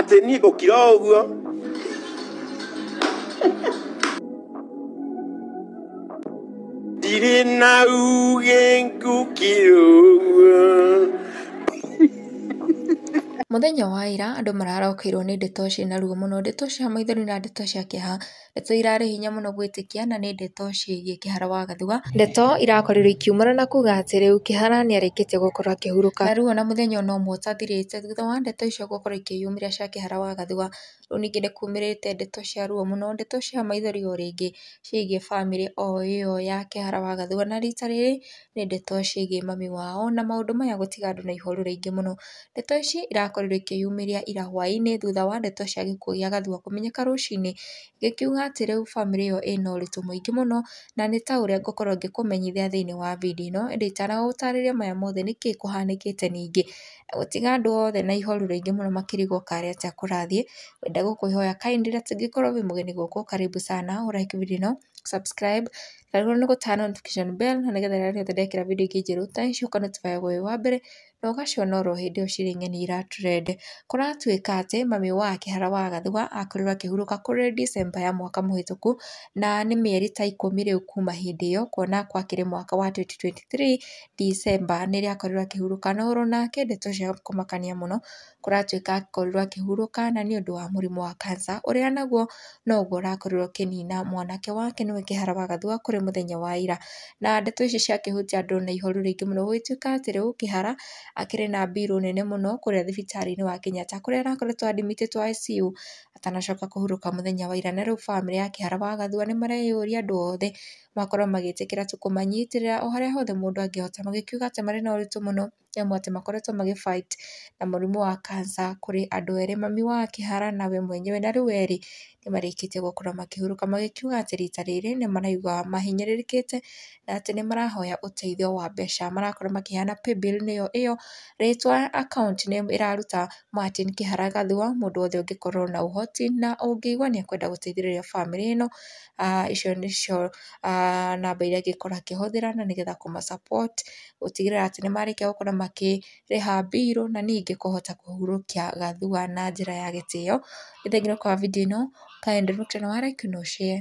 atĩ niĩ gũkira ũguo ndirĩ na uge ngũkira Mũthenya wa ira, andũ mararokeirwo nĩ ndeto ciĩna ruo mũno, ndeto cia maithori na ndeto cia kĩeha. Ndeto irarĩ hinya mũno gwĩtĩkia na nĩ ndeto ciĩgiĩ Kĩhara wa Gathua. Ndeto irakorirwo ikiumana na kuuga atĩ rĩu Kĩhara nĩarĩkĩtie gũkorwo akĩhurũka. Na rĩu ona mũthenya ona ũmwe ũtathirĩte thutha wa ndeto icio gũkorwo ikĩyumĩria cia Kĩhara wa Gathua. Rĩu ningĩ nĩkumĩrĩte ndeto cia ruo mũno, ndeto cia maithori o rĩngĩ ciĩgiĩ bamĩrĩ o ĩyo ya Kĩhara wa Gathua, na rita rĩrĩ nĩ ndeto ciĩgiĩ mami wao, na maũndũ maya gũtiga andũ na ihoru rĩingĩ mũno. Ndeto ici irakorirwo ĩrakorirwo kĩyumĩria ira hwaĩ-inĩ thutha wa ndeto cia gĩkuũ gĩa gathua kũmenyeka rũcinĩ gĩkiuga atĩ rĩu bamĩrĩ ĩyo ĩna ũritũ mũingĩ mũno na nĩ ta ũrĩa ngũkorwo ngĩkũmenyithia thĩinĩ wa video ĩno ĩndĩ itanagũtarĩria maya mothe nĩkĩĩ kũhanĩkĩte ningĩ, na gũtiga andũ othe na ihoru rĩingĩ mũno makĩrigwo arĩa atĩa kũrathiĩ, ngwenda gũkwĩhoya kindly na tũngĩkorwo wĩ mũgeni gũkũ karibu sana ũ ũlike video ĩno, subscribe karibu nĩ gũtana notification bell na nĩgetha rĩrĩa rĩothe ndekĩra video ingĩ njerũ ta ici ũka notify we wĩ wa mbere na ũgaciona oro hĩndĩ ĩyo cirĩ ng'eni ira trend. Kũratuĩka atĩ mami wa Kĩhara wa Gathua akorirwo akĩhurũka kũrĩ December ya mwaka muhituku na ni mieri ta ikũmi rĩu kuma hĩndĩ ĩyo kuona kwakĩrĩ mwaka wa 2023 December Dicemba nĩrĩa akorirwo akĩhurũka no oro nake ndeto cia kũmakania mũno kũratuĩka akorirwo akĩhurũka na ni ũndũ wa mũrimũ wa kansa ũrĩa naguo noguo ũrakorirwo ũkĩnina mwanake wake nĩwe Kĩhara wa gathwa kũrĩ muthenya wa ira. Na ndeto ici ciakĩhutia andũ na ihoru ringi muno gũgĩtuĩka atĩ rĩu akĩrĩ na mbirũ nene mũno kũrĩa thibitarĩ-inĩ wa Kenyatta kũrĩa arakoretwo admitĩtwo ICU atanacoka kũhurũka mũthenya wa ira na rĩu bamĩrĩ ya Kĩhara wa Gathua nĩ mareyũria andũ othe makorwo magĩtĩkĩra tu kũmanyitĩrĩra o harĩa hothe mũndũ angĩhota magĩkiuga atĩ marĩ na ũritũ mũno nĩ amu atĩ makoretwo magĩ fight na mũrimũ wa kansa kũrĩ andũ erĩ mami wa Kĩhara na we mwenyewe na rĩu erĩ nĩ marĩkĩtie gũkorwo makĩhurũka magĩkiuga atĩ rita rĩrĩ nĩ maraigua mahinyĩrĩrĩkĩte na atĩ nĩ marahoya ũteithio wa mbeca marakorwo makĩheana paybill nĩyo ĩyo rĩtwa akaunti nĩ ĩraruta Martin Kĩhara Gathua mũndũ wothe ũngĩkorwo na ũhoti na ũngĩigua nĩ ekwenda gũteithĩrĩria bamĩrĩ ĩno ah, icio nĩcio ah, namba iria angĩkorwo akĩhũthĩra na nĩgetha kũma support gũtigĩrĩra atĩ nĩ marĩkia gũkorwo makĩrĩha mbirũ na ningĩ kũhota kũhurũkia gathua na njĩra ya gĩtĩo. Nĩ thengiũ kwa video ĩno, kaĩ nĩ ndĩmũkĩra na warĩki na ũcĩe